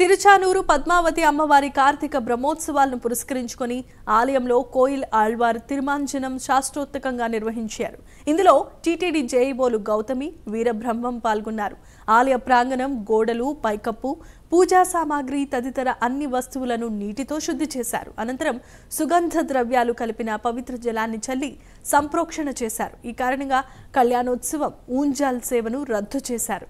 తిరుచానూరు పద్మావతి అమ్మవారి కార్తీక బ్రహ్మోత్సవాలను పురస్కరించుకొని ఆలయంలో కోయిల్ ఆళ్వార్ తిరుమాంజనం శాస్త్రోత్తకంగా నిర్వహించారు ఇందులో టీటీడీ జేఈబోలు గౌతమి వీరబ్రహ్మం పాల్గొన్నారు ఆలయ ప్రాంగణం గోడలు పైకప్పు పూజా సామాగ్రి తదితర అన్ని వస్తువులను నీటితో శుద్ధి చేశారు అనంతరం సుగంధ ద్రవ్యాలు కలిపిన పవిత్ర జలాన్ని చల్లి సంప్రోక్షణ చేశారు ఈ కారణంగా కళ్యాణోత్సవం ఊంజాల్ సేవను రద్దు చేశారు